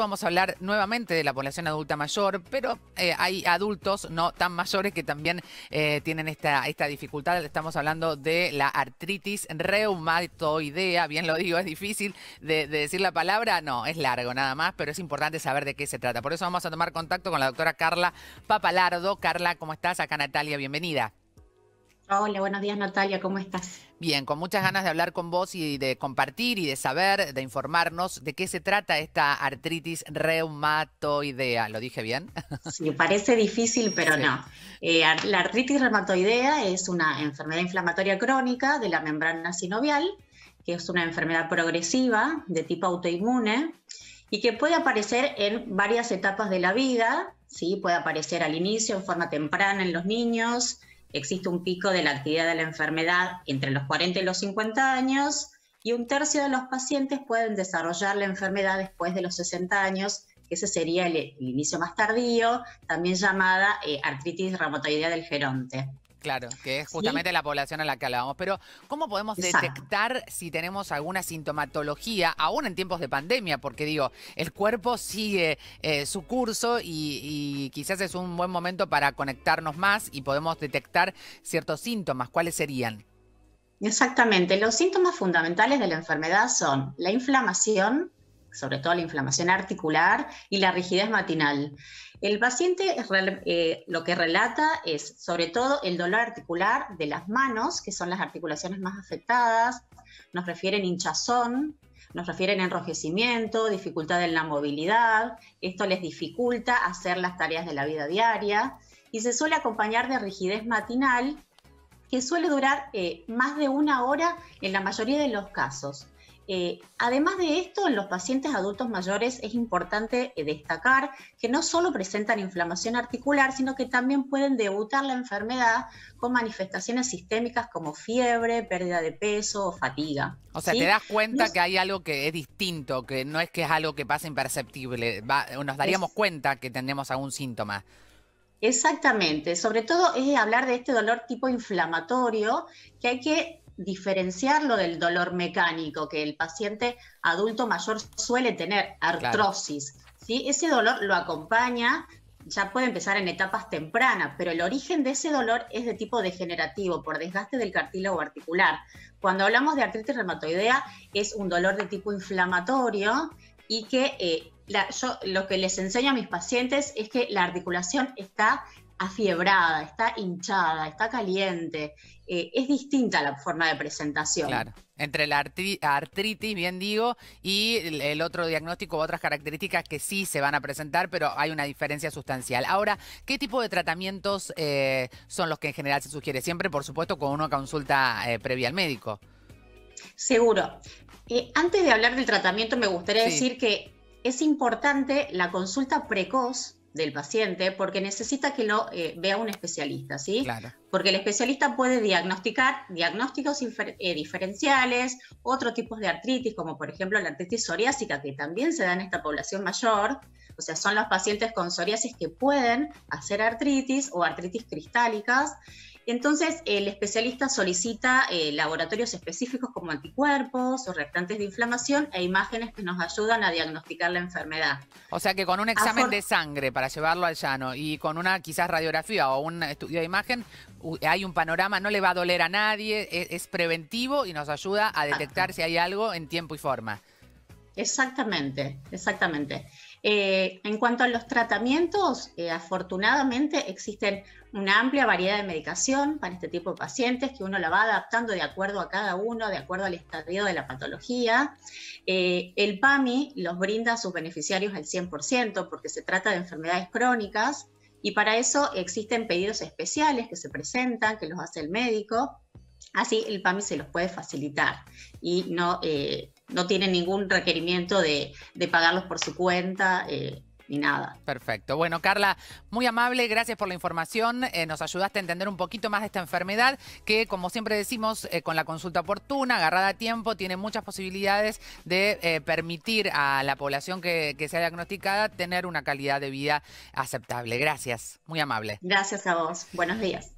Vamos a hablar nuevamente de la población adulta mayor, pero eh, hay adultos no tan mayores que también eh, tienen esta, esta dificultad. Estamos hablando de la artritis reumatoidea, bien lo digo, es difícil de, de, decir la palabra, no, es largo nada más, pero es importante saber de qué se trata. Por eso vamos a tomar contacto con la doctora Carla Papalardo. Carla, ¿cómo estás? Acá Natalia, bienvenida. Hola, buenos días Natalia, ¿cómo estás? Bien, con muchas ganas de hablar con vos y de compartir y de saber, de informarnos de qué se trata esta artritis reumatoidea. ¿Lo dije bien? Sí, parece difícil, pero no. Eh, la artritis reumatoidea es una enfermedad inflamatoria crónica de la membrana sinovial, que es una enfermedad progresiva de tipo autoinmune y que puede aparecer en varias etapas de la vida, ¿sí? puede aparecer al inicio, en forma temprana en los niños, existe un pico de la actividad de la enfermedad entre los 40 y los 50 años y un tercio de los pacientes pueden desarrollar la enfermedad después de los 60 años, que ese sería el, inicio más tardío, también llamada eh, artritis reumatoidea del geronte. Claro, que es justamente la población a la que hablábamos. Pero, ¿cómo podemos detectar si tenemos alguna sintomatología, aún en tiempos de pandemia? Porque digo, el cuerpo sigue eh, su curso y, quizás es un buen momento para conectarnos más y podemos detectar ciertos síntomas. ¿Cuáles serían? Exactamente, los síntomas fundamentales de la enfermedad son la inflamación, sobre todo la inflamación articular y la rigidez matinal. El paciente eh, lo que relata es sobre todo el dolor articular de las manos, que son las articulaciones más afectadas, nos refieren hinchazón, nos refieren enrojecimiento, dificultad en la movilidad, esto les dificulta hacer las tareas de la vida diaria y se suele acompañar de rigidez matinal que suele durar eh, más de una hora en la mayoría de los casos. Eh, además de esto, en los pacientes adultos mayores es importante eh, destacar que no solo presentan inflamación articular, sino que también pueden debutar la enfermedad con manifestaciones sistémicas como fiebre, pérdida de peso o fatiga. O sea, te das cuenta que hay algo que es distinto, que no es que es algo que pasa imperceptible, nos daríamos cuenta que tenemos algún síntoma. Exactamente, sobre todo es hablar de este dolor tipo inflamatorio que hay que diferenciarlo del dolor mecánico que el paciente adulto mayor suele tener, artrosis. Ese dolor lo acompaña, ya puede empezar en etapas tempranas, pero el origen de ese dolor es de tipo degenerativo, por desgaste del cartílago articular. Cuando hablamos de artritis reumatoidea, es un dolor de tipo inflamatorio y que eh, yo lo que les enseño a mis pacientes es que la articulación está fiebrada, está hinchada, está caliente. Eh, es distinta la forma de presentación. Claro. Entre la artritis, bien digo, y el otro diagnóstico, otras características que sí se van a presentar, pero hay una diferencia sustancial. Ahora, ¿qué tipo de tratamientos eh, son los que en general se sugiere? Siempre, por supuesto, con una consulta eh, previa al médico. Seguro. antes de hablar del tratamiento, me gustaría decir que es importante la consulta precoz del paciente porque necesita que lo eh, vea un especialista, ¿sí? Claro. Porque el especialista puede diagnosticar diagnósticos eh, diferenciales, otros tipos de artritis, como por ejemplo la artritis psoriásica, que también se da en esta población mayor. O sea, son los pacientes con psoriasis que pueden hacer artritis o artritis cristálicas entonces el especialista solicita eh, laboratorios específicos como anticuerpos o reactantes de inflamación e imágenes que nos ayudan a diagnosticar la enfermedad. O sea que con un examen de sangre para llevarlo al llano y con una quizás radiografía o un estudio de imagen, hay un panorama, no le va a doler a nadie, e, es, preventivo y nos ayuda a detectar si hay algo en tiempo y forma. Exactamente, exactamente. Eh, en cuanto a los tratamientos, eh, afortunadamente existen una amplia variedad de medicación para este tipo de pacientes que uno la va adaptando de acuerdo a cada uno, de acuerdo al estadio de la patología. Eh, el PAMI los brinda a sus beneficiarios al 100% porque se trata de enfermedades crónicas y para eso existen pedidos especiales que se presentan, que los hace el médico. Así el PAMI se los puede facilitar y no no tiene ningún requerimiento de, pagarlos por su cuenta. Eh, ni nada. Perfecto. Bueno, Carla, muy amable, gracias por la información. Eh, nos ayudaste a entender un poquito más de esta enfermedad que, como siempre decimos, eh, con la consulta oportuna, agarrada a tiempo, tiene muchas posibilidades de permitir a la población que sea diagnosticada tener una calidad de vida aceptable. Gracias, muy amable. Gracias a vos. Buenos días.